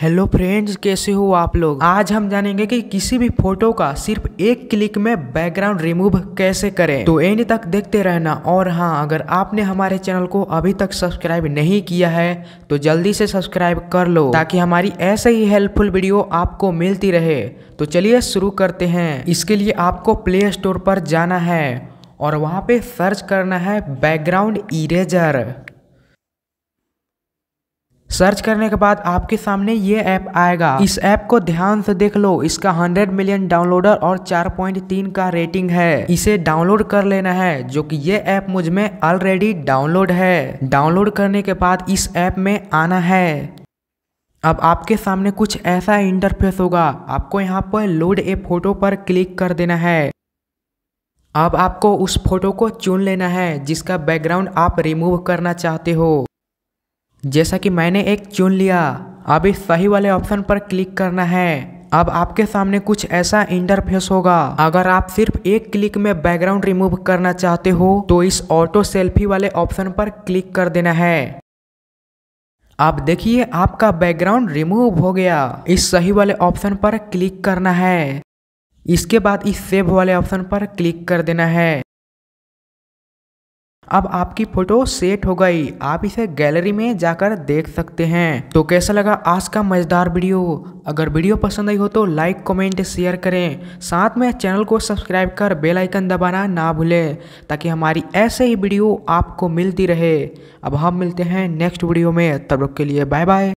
hello friends कैसे हो आप लोग आज हम जानेंगे कि किसी भी फोटो का सिर्फ एक क्लिक में बैकग्राउंड रिमूव कैसे करें तो एंड तक देखते रहना और हाँ अगर आपने हमारे चैनल को अभी तक सब्सक्राइब नहीं किया है तो जल्दी से सब्सक्राइब कर लो ताकि हमारी ऐसे ही हेल्पफुल वीडियो आपको मिलती रहे तो चलिए शुरू करते हैं इसके लिए आपको प्ले स्टोर पर जाना है और वहाँ पे सर्च करना है बैकग्राउंड इरेजर सर्च करने के बाद आपके सामने ये ऐप आएगा इस ऐप को ध्यान से देख लो इसका 100 मिलियन डाउनलोडर और 4.3 का रेटिंग है इसे डाउनलोड कर लेना है जो कि ये ऐप मुझ में ऑलरेडी डाउनलोड है डाउनलोड करने के बाद इस ऐप में आना है अब आपके सामने कुछ ऐसा इंटरफेस होगा आपको यहाँ पर लोड ए फोटो पर क्लिक कर देना है अब आपको उस फोटो को चुन लेना है जिसका बैकग्राउंड आप रिमूव करना चाहते हो जैसा कि मैंने एक चुन लिया अब इस सही वाले ऑप्शन पर क्लिक करना है अब आपके सामने कुछ ऐसा इंटरफेस होगा अगर आप सिर्फ एक क्लिक में बैकग्राउंड रिमूव करना चाहते हो तो इस ऑटो सेल्फी वाले ऑप्शन पर क्लिक कर देना है आप देखिए आपका बैकग्राउंड रिमूव हो गया इस सही वाले ऑप्शन पर क्लिक करना है इसके बाद इस सेव वाले ऑप्शन पर क्लिक कर देना है अब आपकी फ़ोटो सेट हो गई आप इसे गैलरी में जाकर देख सकते हैं तो कैसा लगा आज का मज़ेदार वीडियो अगर वीडियो पसंद आई हो तो लाइक कमेंट शेयर करें साथ में चैनल को सब्सक्राइब कर बेल आइकन दबाना ना भूलें ताकि हमारी ऐसे ही वीडियो आपको मिलती रहे अब हम मिलते हैं नेक्स्ट वीडियो में तब तक के लिए बाय बाय